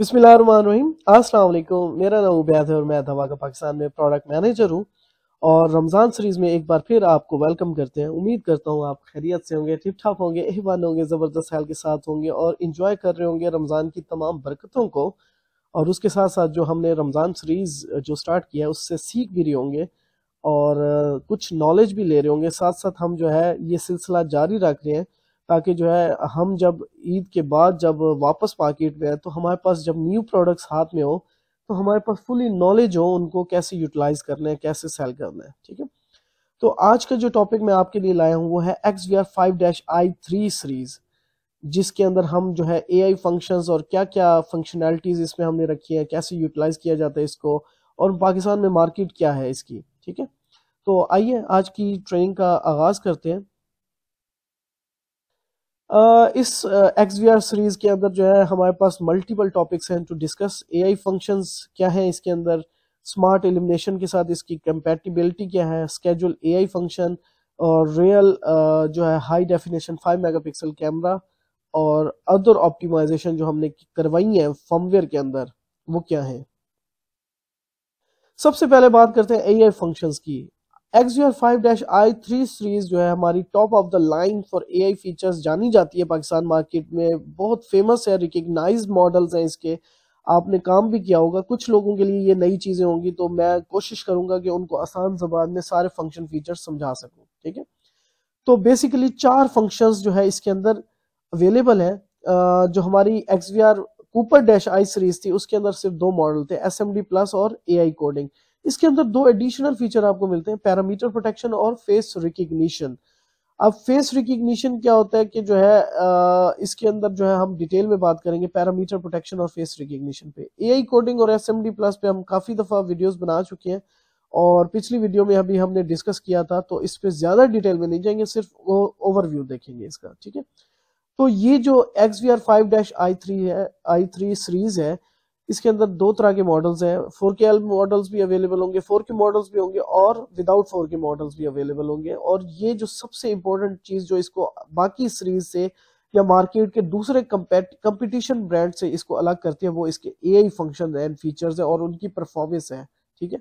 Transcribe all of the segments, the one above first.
बिस्मिल्लाहिर्रहमानिर्रहीम अस्सलाम वालेकुम मेरा नाम उबैद है और मैं धमाका पाकिस्तान में प्रोडक्ट मैनेजर हूँ और रमज़ान सीरीज़ में एक बार फिर आपको वेलकम करते हैं उम्मीद करता हूँ आप खैरियत से होंगे ठीक ठाक होंगे एहबान होंगे ज़बरदस्त ख्याल के साथ होंगे और इन्जॉय कर रहे होंगे रमज़ान की तमाम बरकतों को और उसके साथ साथ जो हमने रमज़ान सीरीज़ जो स्टार्ट किया है उससे सीख भी रहे होंगे और कुछ नॉलेज भी ले रहे होंगे साथ साथ हम जो है ये सिलसिला जारी रख रहे हैं ताकि जो है हम जब ईद के बाद जब वापस मार्केट में आए तो हमारे पास जब न्यू प्रोडक्ट्स हाथ में हो तो हमारे पास फुली नॉलेज हो उनको कैसे यूटिलाइज करना है कैसे सेल करना है ठीक है तो आज का जो टॉपिक मैं आपके लिए लाया हूँ वो है X V R five dash I three series जिसके अंदर हम जो है ए आई फंक्शंस और क्या क्या फंक्शनैलिटीज इसमें हमने रखी है कैसे यूटिलाइज किया जाता है इसको और पाकिस्तान में मार्केट क्या है इसकी ठीक है तो आइए आज की ट्रेनिंग का आगाज़ करते हैं इस एक्स वी सीरीज़ के अंदर जो है हमारे पास मल्टीपल टॉपिक्स हैं to discuss A I functions क्या है इसके अंदर स्मार्ट एलिमिनेशन के साथ इसकी कंपेटिबिलिटी क्या है स्केजल ए आई फंक्शन और रियल uh, जो है हाई डेफिनेशन 5 मेगापिक्सल कैमरा और अदर ऑप्टिमाइजेशन जो हमने करवाई है फर्मवेयर के अंदर वो क्या है सबसे पहले बात करते हैं ए आई फंक्शन की एक्सर five dash I three series जो है हमारी top of the line for A I features जानी जाती है पाकिस्तान मार्केट में बहुत फेमस है रिकग्नाइज मॉडल्स हैं इसके आपने काम भी किया होगा कुछ लोगों के लिए ये नई चीज़ें होंगी तो मैं कोशिश करूंगा कि उनको आसान जबान में सारे फंक्शन फीचर्स समझा सकूं ठीक है तो बेसिकली चार फंक्शन जो है इसके अंदर अवेलेबल है जो हमारी XVR Cooper dash I series थी उसके अंदर सिर्फ दो मॉडल थे एस एम डी प्लस और ए आई कोडिंग इसके अंदर दो एडिशनल फीचर आपको मिलते हैं पैरामीटर प्रोटेक्शन और फेस रिकग्निशन अब फेस रिकग्निशन क्या होता है कि जो है आ, इसके अंदर जो है हम डिटेल में बात करेंगे पैरामीटर प्रोटेक्शन और फेस रिकग्निशन पे एआई कोडिंग और एसएमडी प्लस पे हम काफी दफा वीडियोस बना चुके हैं और पिछली वीडियो में अभी हमने डिस्कस किया था तो इस पे ज्यादा डिटेल में नहीं जाएंगे सिर्फ ओवरव्यू देखेंगे इसका ठीक है तो ये जो X V R five dash I three है आई थ्री सीरीज है इसके अंदर दो तरह के मॉडल्स हैं फोर के एल मॉडल्स भी अवेलेबल होंगे फोर के मॉडल्स भी होंगे और विदाउट फोर के मॉडल्स भी अवेलेबल होंगे और ये जो सबसे इम्पोर्टेंट चीज़ जो इसको बाकी सीरीज से या मार्केट के दूसरे कंपटीशन ब्रांड से इसको अलग करती है वो इसके A I function and features है और उनकी परफॉर्मेंस है ठीक है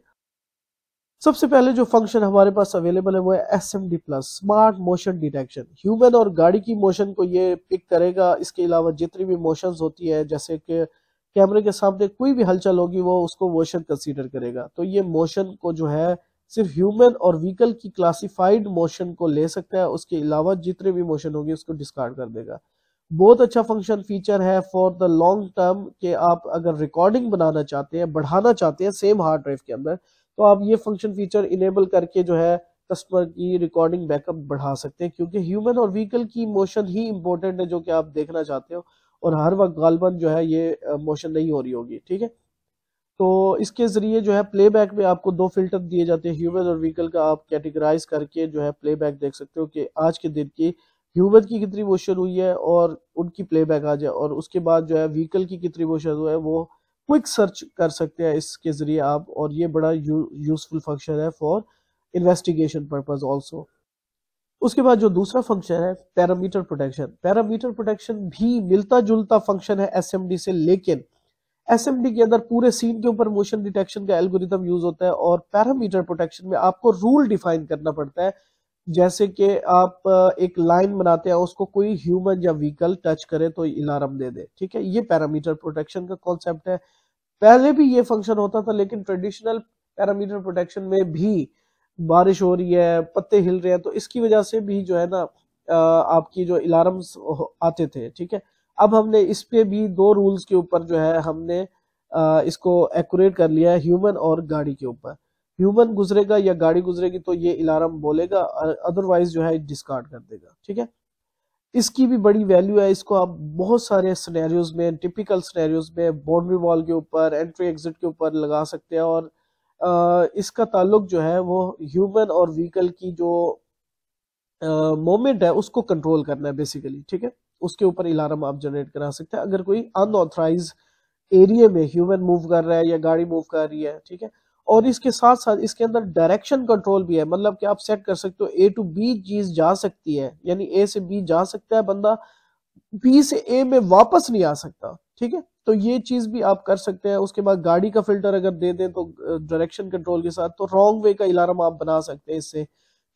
सबसे पहले जो फंक्शन हमारे पास अवेलेबल है वो है S M D plus smart motion detection human और गाड़ी की मोशन को ये पिक करेगा इसके अलावा जितनी भी मोशन होती है जैसे कि कैमरे के सामने कोई भी हलचल होगी वो उसको मोशन कंसीडर करेगा तो ये मोशन को जो है सिर्फ ह्यूमन और व्हीकल की क्लासिफाइड मोशन को ले सकता है उसके अलावा जितने भी मोशन होंगे उसको डिस्कार्ड कर देगा बहुत अच्छा फंक्शन फीचर है फॉर द लॉन्ग टर्म के आप अगर रिकॉर्डिंग बनाना चाहते हैं बढ़ाना चाहते हैं सेम हार्ड ड्राइव के अंदर तो आप ये फंक्शन फीचर इनेबल करके जो है कस्टमर की रिकॉर्डिंग बैकअप बढ़ा सकते हैं क्योंकि ह्यूमन और व्हीकल की मोशन ही इम्पोर्टेंट है जो कि आप देखना चाहते हो और हर वक्त गालबन जो है ये मोशन नहीं हो रही होगी ठीक है तो इसके ज़रिए जो है प्लेबैक में आपको दो फिल्टर दिए जाते हैं ह्यूमन और व्हीकल का आप कैटेगराइज करके जो है प्लेबैक देख सकते हो कि आज के दिन की ह्यूमन की कितनी मोशन हुई है और उनकी प्लेबैक आ जाए और उसके बाद जो है व्हीकल की कितनी मोशन हुआ है वो क्विक सर्च कर सकते हैं इसके ज़रिए आप और ये बड़ा यूजफुल फंक्शन है फॉर इन्वेस्टिगेशन पर्पज़ ऑल्सो उसके बाद जो दूसरा फंक्शन है पैरामीटर प्रोटेक्शन पैरामीटर प्रोटेक्शन भी मिलता जुलता फंक्शन है एसएमडी से लेकिन एसएमडी के अंदर पूरे सीन के ऊपर मोशन डिटेक्शन का एल्गोरिदम यूज होता है और पैरामीटर प्रोटेक्शन में आपको रूल डिफाइन करना पड़ता है जैसे कि आप एक लाइन बनाते हैं उसको कोई ह्यूमन या व्हीकल टच करे तो अलार्म दे दे ठीक है ये पैरामीटर प्रोटेक्शन का कॉन्सेप्ट है पहले भी ये फंक्शन होता था लेकिन ट्रेडिशनल पैरामीटर प्रोटेक्शन में भी बारिश हो रही है पत्ते हिल रहे हैं तो इसकी वजह से भी जो है ना आपकी जो अलार्म्स आते थे ठीक है अब हमने इस पे भी दो रूल्स के ऊपर जो है हमने इसको एक्यूरेट कर लिया है ह्यूमन और गाड़ी के ऊपर ह्यूमन गुजरेगा या गाड़ी गुजरेगी तो ये अलार्म बोलेगा अदरवाइज जो है डिस्कार्ड कर देगा ठीक है इसकी भी बड़ी वैल्यू है इसको आप बहुत सारे सिनेरियोज में टिपिकल सिनेरियोज में बाउंड्री वॉल के ऊपर एंट्री एग्जिट के ऊपर लगा सकते हैं और इसका ताल्लुक जो है वो ह्यूमन और व्हीकल की जो मोमेंट है उसको कंट्रोल करना है बेसिकली ठीक है उसके ऊपर अलार्म आप जनरेट करा सकते हैं अगर कोई अनऑथराइज एरिया में ह्यूमन मूव कर रहा है या गाड़ी मूव कर रही है ठीक है और इसके साथ साथ इसके अंदर डायरेक्शन कंट्रोल भी है मतलब कि आप सेट कर सकते हो ए टू बी चीज जा सकती है यानी ए से बी जा सकता है बंदा बी से ए में वापस नहीं आ सकता ठीक है तो ये चीज भी आप कर सकते हैं उसके बाद गाड़ी का फिल्टर अगर दे दें तो डायरेक्शन कंट्रोल के साथ तो रॉन्ग वे का अलार्म आप बना सकते हैं इससे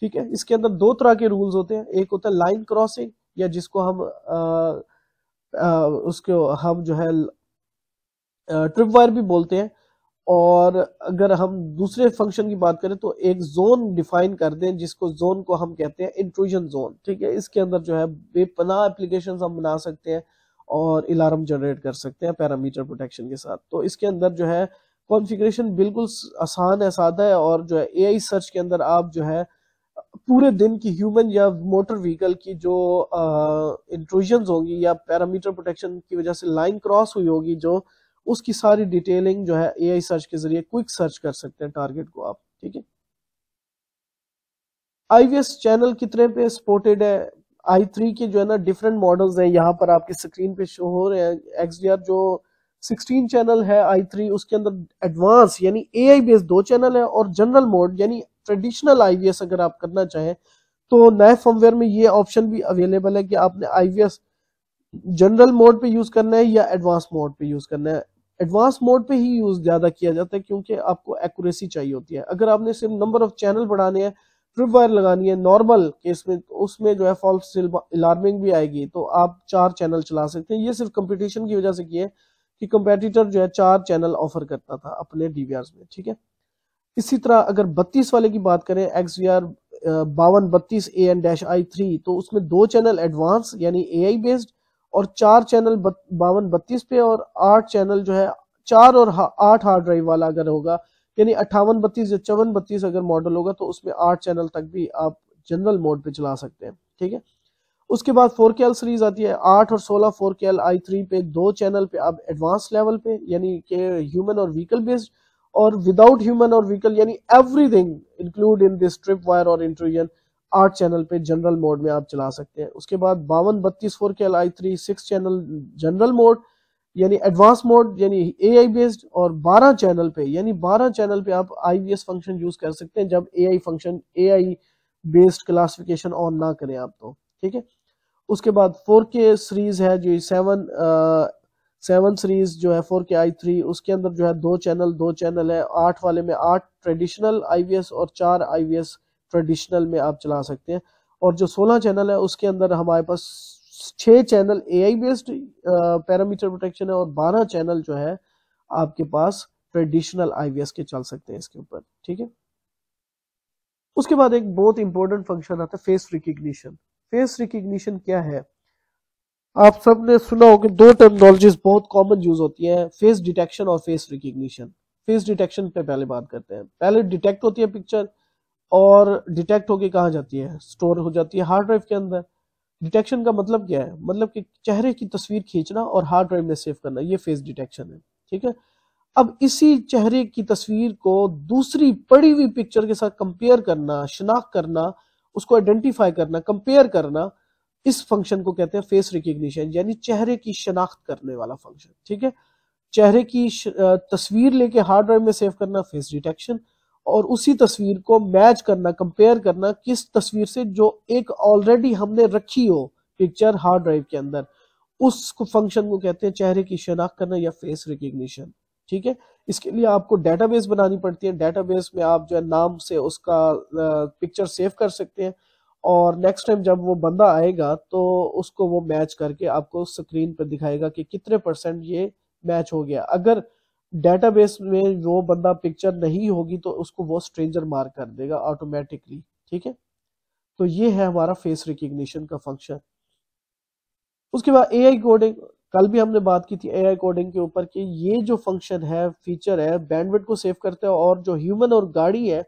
ठीक है इसके अंदर दो तरह के रूल्स होते हैं एक होता है लाइन क्रॉसिंग या जिसको हम आ, आ, उसको हम जो है ट्रिप वायर भी बोलते हैं और अगर हम दूसरे फंक्शन की बात करें तो एक जोन डिफाइन कर दें जिसको जोन को हम कहते हैं इंट्रूजन जोन ठीक है इसके अंदर जो है बेपना एप्लीकेशन हम बना सकते हैं और अलार्म जनरेट कर सकते हैं पैरामीटर प्रोटेक्शन के साथ तो इसके अंदर जो है कॉन्फ़िगरेशन बिल्कुल आसान है सादा है और जो है एआई सर्च के अंदर आप जो है पूरे दिन की ह्यूमन या मोटर व्हीकल की जो इंट्रूजन होंगी या पैरामीटर प्रोटेक्शन की वजह से लाइन क्रॉस हुई होगी जो उसकी सारी डिटेलिंग जो है एआई सर्च के जरिए क्विक सर्च कर सकते हैं टारगेट को आप ठीक है आईवीएस चैनल कितने पे सपोर्टेड है आई थ्री के जो है ना डिफरेंट मॉडल्स हैं यहाँ पर आपके स्क्रीन पे शो हो रहे हैं एक्स जो 16 चैनल है आई थ्री उसके अंदर एडवांस यानी ए आई बेस्ड दो चैनल है और जनरल मोड यानी ट्रेडिशनल आई अगर आप करना चाहें तो नए फॉर्मवेयर में ये ऑप्शन भी अवेलेबल है कि आपने आई जनरल मोड पे यूज करना है या एडवांस मोड पे यूज करना है एडवांस मोड पे ही यूज ज्यादा किया जाता है क्योंकि आपको एक्यूरेसी चाहिए होती है अगर आपने सिर्फ नंबर ऑफ चैनल बढ़ाने हैं स्ट्रिप वायर लगानी है नॉर्मल केस में तो उसमें जो है फॉल्स अलार्मिंग भी आएगी तो आप चार चैनल चला सकते हैं ये सिर्फ कंपटीशन की वजह से किए कि कंपेटिटर जो है चार चैनल ऑफर करता था अपने डीवीआरस में ठीक है इसी तरह अगर बत्तीस वाले की बात करें एक्स वी आर बावन बत्तीस A N dash I three तो उसमें दो चैनल एडवांस यानी ए आई बेस्ड और चार चैनल बावन बत्तीस पे और आठ चैनल जो है चार और आठ हार्ड ड्राइव वाला अगर होगा यानी अट्ठावन बत्तीस या चौवन बत्तीस अगर मॉडल होगा तो उसमें आठ चैनल तक भी आप जनरल मोड पे चला सकते हैं ठीक है उसके बाद फोर के सीरीज आती है आठ और सोलह four K L I three पे दो चैनल पे अब एडवांस लेवल पे यानी कि ह्यूमन और व्हीकल बेस्ड और विदाउट ह्यूमन और व्हीकल यानी everything include in this trip wire और इंट्रूजन आठ चैनल पे जनरल मोड में आप चला सकते हैं उसके बाद बावन बत्तीस four K L I three six channel general mode यानी एडवांस मोड यानी ए बेस्ड और 12 चैनल पे यानी 12 चैनल पे आप आई फंक्शन यूज कर सकते हैं जब A function A based classification on ना करें आप तो ठीक है उसके बाद 4K सीरीज है जो सेवन सेवन सीरीज जो है 4K i3 उसके अंदर जो है दो चैनल दो चैनल है आठ वाले में आठ ट्रेडिशनल आईवीएस और चार आईवीएस ट्रेडिशनल में आप चला सकते हैं और जो सोलह चैनल है उसके अंदर हमारे पास छह channel A I based perimeter protection है और बारह चैनल जो है आपके पास ट्रेडिशनल आईवीएस के चल सकते हैं इसके ऊपर ठीक है उसके बाद एक बहुत इंपॉर्टेंट फंक्शन आता है फेस रिकग्निशन फेस रिकग्निशन क्या है आप सब ने सुना होगा दो टर्मिनोलॉजीज बहुत कॉमन यूज होती है फेस डिटेक्शन और फेस रिकग्निशन फेस डिटेक्शन पे पहले बात करते हैं पहले डिटेक्ट होती है पिक्चर और डिटेक्ट होके कहा जाती है स्टोर हो जाती है हार्ड ड्राइव के अंदर डिटेक्शन का मतलब क्या है मतलब कि चेहरे की तस्वीर खींचना और हार्ड ड्राइव में सेव करना ये फेस डिटेक्शन है ठीक है अब इसी चेहरे की तस्वीर को दूसरी पड़ी हुई पिक्चर के साथ कंपेयर करना शनाख्त करना उसको आइडेंटिफाई करना कंपेयर करना इस फंक्शन को कहते हैं फेस रिकग्निशन यानी चेहरे की शनाख्त करने वाला फंक्शन ठीक है चेहरे की तस्वीर लेके हार्ड ड्राइव में सेव करना फेस डिटेक्शन और उसी तस्वीर को मैच करना कंपेयर करना किस तस्वीर से जो एक ऑलरेडी हमने रखी हो पिक्चर हार्ड ड्राइव के अंदर उस फंक्शन को कहते हैं चेहरे की शनाख्त करना या फेस रिकग्निशन ठीक है इसके लिए आपको डेटाबेस बनानी पड़ती है डेटाबेस में आप जो है नाम से उसका पिक्चर सेव कर सकते हैं और नेक्स्ट टाइम जब वो बंदा आएगा तो उसको वो मैच करके आपको स्क्रीन पर दिखाएगा कि कितने परसेंट ये मैच हो गया अगर डेटाबेस में जो बंदा पिक्चर नहीं होगी तो उसको वो स्ट्रेंजर मार्क कर देगा ऑटोमेटिकली ठीक है तो ये है हमारा फेस रिकग्निशन का फंक्शन उसके बाद ए आई कोडिंग कल भी हमने बात की थी ए आई कोडिंग के ऊपर कि ये जो फंक्शन है फीचर है बैंडविड को सेव करता है और जो ह्यूमन और गाड़ी है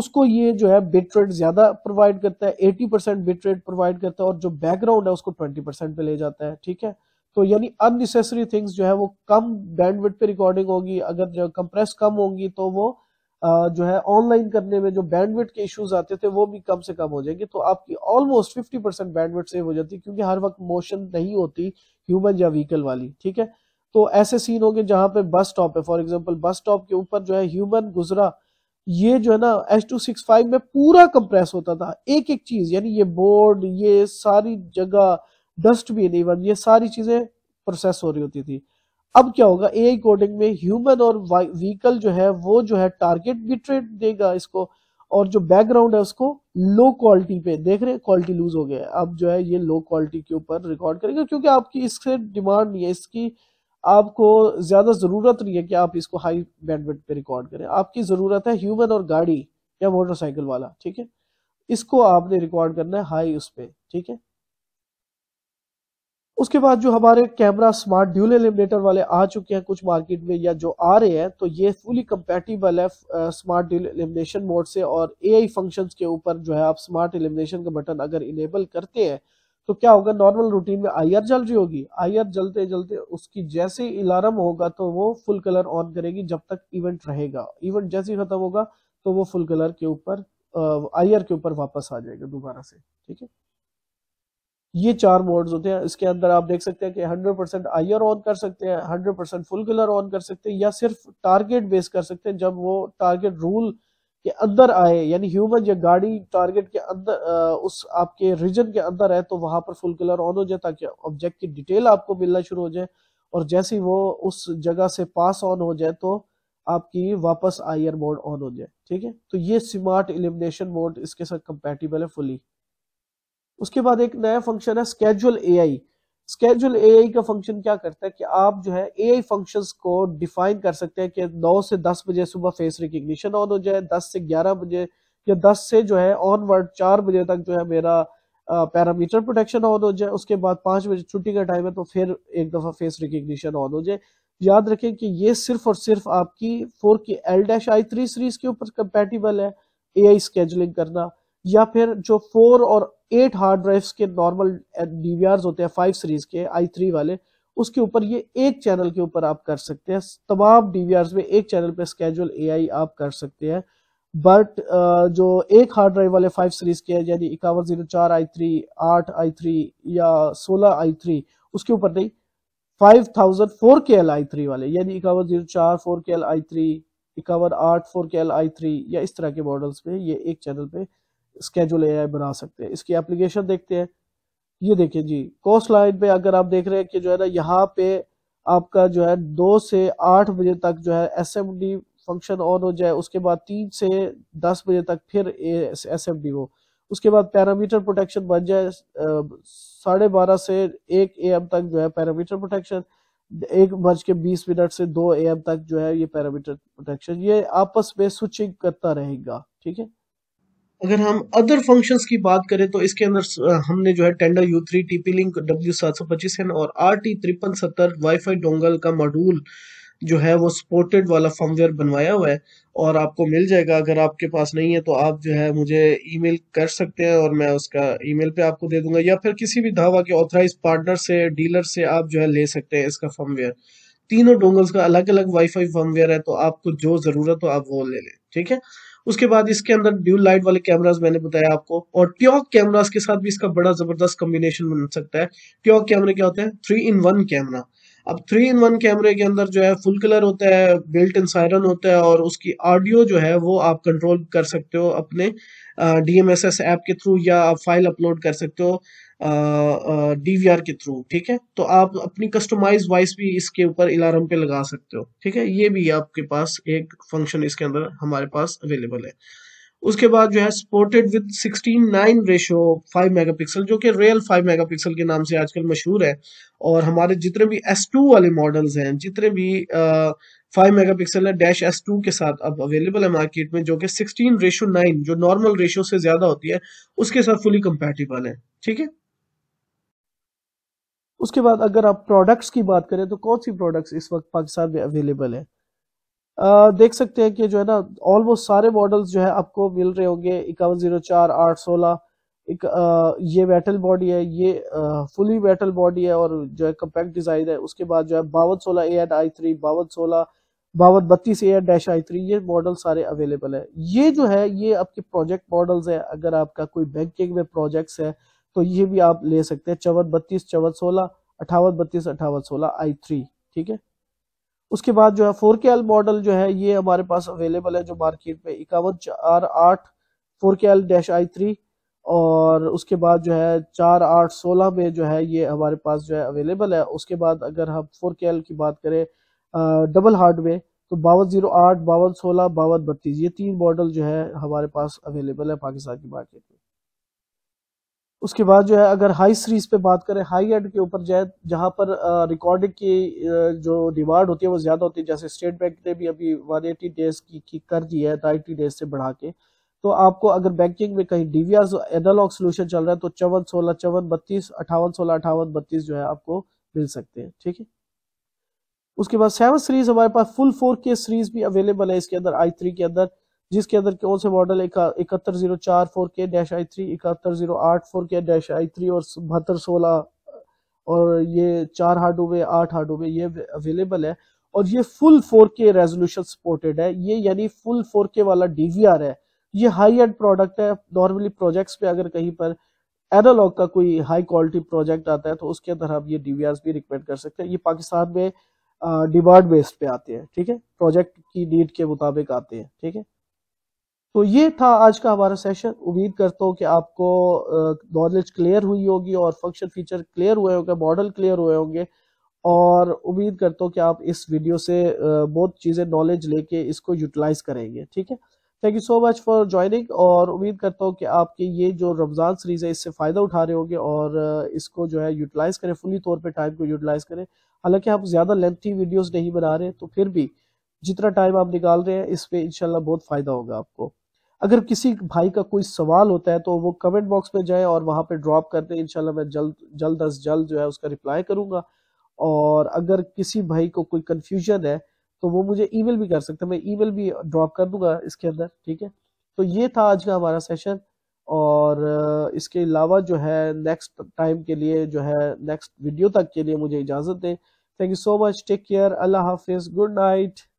उसको ये जो है बिटरेट ज्यादा प्रोवाइड करता है 80 परसेंट बिटरेट प्रोवाइड करता है और जो बैकग्राउंड है उसको 20 परसेंट पे ले जाता है ठीक है तो यानी अननेसेसरी थिंग्स जो है वो कम बैंडविड्थ पे रिकॉर्डिंग होगी अगर जो कंप्रेस कम होंगी तो वो जो है ऑनलाइन करने में जो बैंडविड्थ के इश्यूज आते थे वो भी कम से कम हो जाएंगे तो आपकी ऑलमोस्ट 50 परसेंट बैंडविड्थ सेव हो जाती है क्योंकि हर वक्त मोशन नहीं होती ह्यूमन या व्हीकल वाली ठीक है तो ऐसे सीन होंगे जहां पे बस स्टॉप है फॉर एग्जांपल बस स्टॉप के ऊपर जो है ह्यूमन गुजरा ये जो है ना एच टू सिक्स फाइव में पूरा कंप्रेस होता था एक एक चीज यानी ये बोर्ड ये सारी जगह डस्टबिन इवन ये सारी चीजें प्रोसेस हो रही होती थी अब क्या होगा ए कोडिंग में ह्यूमन और व्हीकल जो है वो जो है टारगेट भी ट्रेड देगा इसको और जो बैकग्राउंड है उसको लो क्वालिटी पे देख रहे हैं क्वालिटी लूज हो गया अब जो है ये लो क्वालिटी के ऊपर रिकॉर्ड करेगा क्योंकि आपकी इससे डिमांड नहीं है इसकी आपको ज्यादा जरूरत नहीं है कि आप इसको हाई बैंडविड्थ पे रिकॉर्ड करें आपकी जरूरत है ह्यूमन और गाड़ी या मोटरसाइकिल वाला ठीक है इसको आपने रिकॉर्ड करना है हाई उस पर ठीक है उसके बाद जो हमारे कैमरा स्मार्ट ड्यूल एलिमिनेटर वाले आ चुके हैं कुछ मार्केट में या जो आ रहे हैं तो ये फुली कंपेटिबल है स्मार्ट ड्यूल एलिमिनेशन मोड से और एआई फंक्शंस के ऊपर जो है आप स्मार्ट एलिमिनेशन का बटन अगर इनेबल करते हैं तो क्या होगा नॉर्मल रूटीन में आई जल रही होगी आई जलते जलते उसकी जैसे ही अलार्म होगा तो वो फुल कलर ऑन करेगी जब तक इवेंट रहेगा इवेंट जैसे ही खत्म होगा तो वो फुल कलर के ऊपर आई के ऊपर वापस आ जाएगा दोबारा से ठीक है ये चार मोड्स होते हैं इसके अंदर आप देख सकते हैं कि 100% परसेंट आईआर ऑन कर सकते हैं 100% परसेंट फुल कलर ऑन कर सकते हैं या सिर्फ टारगेट बेस कर सकते हैं जब वो टारगेट रूल के अंदर आए यानी ह्यूमन या गाड़ी टारगेट के अंदर उस आपके रीजन के अंदर है तो वहां पर फुल कलर ऑन हो जाए ताकि ऑब्जेक्ट की डिटेल आपको मिलना शुरू हो जाए और जैसे वो उस जगह से पास ऑन हो जाए तो आपकी वापस आईआर मोड ऑन हो जाए ठीक है तो ये स्मार्ट इलिमिनेशन मोड इसके साथ कंपेटिबल है फुली उसके बाद एक नया फंक्शन है स्केजुअल ए आई स्केजुअल ए आई का फंक्शन क्या करता है कि आप जो है ए आई फंक्शन को डिफाइन कर सकते हैं कि 9 से 10 बजे सुबह फेस रिकग्निशन ऑन हो जाए 10 से 11 बजे या 10 से जो है ऑनवर्ड 4 बजे तक जो है मेरा पैरामीटर प्रोटेक्शन ऑन हो जाए उसके बाद पाँच बजे छुट्टी का टाइम है तो फिर एक दफ़ा फेस रिकग्निशन ऑन हो जाए याद रखें कि ये सिर्फ और सिर्फ आपकी four K L dash I three series के ऊपर कंपेटिबल है ए आई स्केजलिंग करना या फिर जो फोर और एट हार्ड ड्राइव्स के नॉर्मल डी eh, होते हैं फाइव सीरीज के आई थ्री वाले उसके ऊपर ये एक चैनल के ऊपर आप कर सकते हैं तमाम डी में एक चैनल पे स्केजुअल ए आप कर सकते हैं बट eh, जो एक हार्ड ड्राइव वाले फाइव सीरीज के हैं यानी इक्यावन जीरो चार आई थ्री आठ आई थ्री या सोलह आई थ्री उसके ऊपर नहीं five thousand four K L I three वाले यानी इक्यावन जीरो चार four K L I three इक्यावन आठ four K L I three या इस तरह के मॉडल्स पे ये एक चैनल पे स्केजूल ए बना सकते हैं इसकी एप्लीकेशन देखते हैं ये देखिए जी कोस्ट लाइन पे अगर आप देख रहे हैं कि जो है ना यहाँ पे आपका जो है दो से आठ बजे तक जो है एस फंक्शन ऑन हो जाए उसके बाद तीन से दस बजे तक फिर एस एम डी हो उसके बाद पैरामीटर प्रोटेक्शन बन जाए साढ़े बारह से एक ए एम तक जो है पैरामीटर प्रोटेक्शन एक बज के बीस मिनट से दो ए एम तक जो है ये पैरामीटर प्रोटेक्शन ये आपस में स्विचिंग करता रहेगा ठीक है अगर हम अदर फंक्शंस की बात करें तो इसके अंदर हमने जो है tender U three TP link W सात सौ पच्चीस एन और आर टी त्रिपन सत्तर वाईफाई डोंगल का मॉड्यूल जो है वो सपोर्टेड वाला फर्मवेयर बनवाया हुआ है और आपको मिल जाएगा अगर आपके पास नहीं है तो आप जो है मुझे ईमेल कर सकते हैं और मैं उसका ईमेल पे आपको दे दूंगा या फिर किसी भी धावा के ऑथराइज पार्टनर से डीलर से आप जो है ले सकते हैं इसका फर्मवेयर तीनों डोंगल्स का अलग अलग वाईफाई फर्मवेयर है तो आपको जो ज़रूरत हो आप वो ले लें ठीक है उसके बाद इसके अंदर ड्यूल लाइट वाले कैमरास मैंने बताया आपको और ट्योक कैमरास के साथ भी इसका बड़ा जबरदस्त कॉम्बिनेशन बन सकता है ट्योक कैमरे क्या होते हैं थ्री इन वन कैमरा अब थ्री इन वन कैमरे के अंदर जो है फुल कलर होता है बिल्ट इन साइरन होता है और उसकी ऑडियो जो है वो आप कंट्रोल कर सकते हो अपने D M S S app के थ्रू या आप फाइल अपलोड कर सकते हो डीवीआर के थ्रू ठीक है तो आप अपनी कस्टमाइज वॉइस भी इसके ऊपर अलार्म पे लगा सकते हो ठीक है ये भी आपके पास एक फंक्शन इसके अंदर हमारे पास अवेलेबल है उसके बाद जो है सपोर्टेड विद 16:9 रेशो 5 मेगापिक्सल जो कि रियल 5 मेगापिक्सल के नाम से आजकल मशहूर है और हमारे जितने भी S2 वाले मॉडल्स हैं जितने भी आ, 5 मेगापिक्सल है डैश एस टू के साथ अब अवेलेबल है मार्केट में जो कि 16 रेशो 9 जो नॉर्मल रेशो से ज़्यादा होती है उसके साथ फुली कंपेटिबल है ठीक है उसके बाद अगर आप प्रोडक्ट्स की बात करें तो कौन सी प्रोडक्ट्स इस वक्त पाकिस्तान में अवेलेबल है आ, देख सकते हैं कि जो है ना ऑलमोस्ट सारे मॉडल्स जो है आपको मिल रहे होंगे इक्यावन जीरो चार आठ सोलह एक आ, ये बैटल बॉडी है ये आ, फुली बैटल बॉडी है और जो है कम्पैक्ट डिजाइन है उसके बाद जो है बावन सोलह ए एंड आई थ्री बावन सोलह बावन बत्तीस A and dash I three ये मॉडल सारे अवेलेबल है ये जो है ये आपके प्रोजेक्ट मॉडल्स है अगर आपका कोई बैंकिंग में प्रोजेक्ट्स है तो ये भी आप ले सकते हैं चौवन बत्तीस चौवन सोलह अठावन बत्तीस अठावन सोलह आई थ्री ठीक है उसके बाद जो है फोर के एल मॉडल जो है ये हमारे पास अवेलेबल है जो मार्केट में इक्यावन चार आठ four K L dash I three और उसके बाद जो है चार आठ सोलह में जो है ये हमारे पास जो है अवेलेबल है उसके बाद अगर हम फोर के एल की बात करें डबल हार्ड में तो बावन जीरो आठ बावन सोलह बावन बत्तीस ये तीन मॉडल जो है हमारे पास अवेलेबल है पाकिस्तान की मार्केट में उसके बाद जो है अगर हाई सीरीज पे बात करें हाई एंड के ऊपर जाए जहाँ पर रिकॉर्डिंग की जो डिमांड होती है वो ज़्यादा होती है जैसे स्टेट बैंक ने भी अभी एटी डेज की, की कर दी है नाइन्टी डेज से बढ़ा के तो आपको अगर बैंकिंग में कहीं डीवीआर एनालॉग सोल्यूशन चल रहा है तो चौवन सोलह चौवन बत्तीस अठावन सोलह अठावन बत्तीस जो है आपको मिल सकते हैं ठीक है उसके बाद सेवन सीरीज हमारे पास फुल फोर के सीरीज भी अवेलेबल है इसके अंदर आई थ्री के अंदर जिसके अंदर कौन से मॉडल इकहत्तर जीरो चार four K dash I three इकहत्तर जीरो आठ four K dash I three और बहत्तर सोलह और ये चार हार्डो में आठ हार्डो में ये अवेलेबल है और ये full four K resolution supported है ये यानी फुल फोर के वाला डीवीआर है ये हाई एंड प्रोडक्ट है नॉर्मली प्रोजेक्ट्स पे अगर कहीं पर एनालॉग का कोई हाई क्वालिटी प्रोजेक्ट आता है तो उसके अंदर आप ये डीवीआर भी रिकमेंड कर सकते हैं ये पाकिस्तान में डिमांड बेस्ड पे आते हैं ठीक है प्रोजेक्ट की नीड के मुताबिक आते हैं ठीक है तो ये था आज का हमारा सेशन उम्मीद करता हूँ कि आपको नॉलेज क्लियर हुई होगी और फंक्शन फीचर क्लियर हुए होंगे मॉडल क्लियर हुए होंगे और उम्मीद करता हूँ कि आप इस वीडियो से बहुत चीज़ें नॉलेज लेके इसको यूटिलाइज करेंगे ठीक है thank you so much for joining और उम्मीद करता हूँ कि आपके ये जो रमज़ान सीरीज़ है इससे फ़ायदा उठा रहे होंगे और इसको जो है यूटिलाइज़ करें फुली तौर पे टाइम को यूटिलाइज़ करें हालांकि आप ज़्यादा लेंथी वीडियोस नहीं बना रहे तो फिर भी जितना टाइम आप निकाल रहे हैं इस पर इंशाल्लाह बहुत फ़ायदा होगा आपको अगर किसी भाई का कोई सवाल होता है तो वो कमेंट बॉक्स में जाए और वहाँ पे ड्रॉप कर दें इनशाला मैं जल्द जल्द अज जल्द जो है उसका रिप्लाई करूँगा और अगर किसी भाई को कोई कन्फ्यूजन है तो वो मुझे मेल भी कर सकते हैं मैं मेल भी ड्रॉप कर दूंगा इसके अंदर ठीक है तो ये था आज का हमारा सेशन और इसके अलावा जो है नेक्स्ट टाइम के लिए जो है नेक्स्ट वीडियो तक के लिए मुझे इजाज़त दें thank you so much take care अल्लाह हाफिज़ गुड नाइट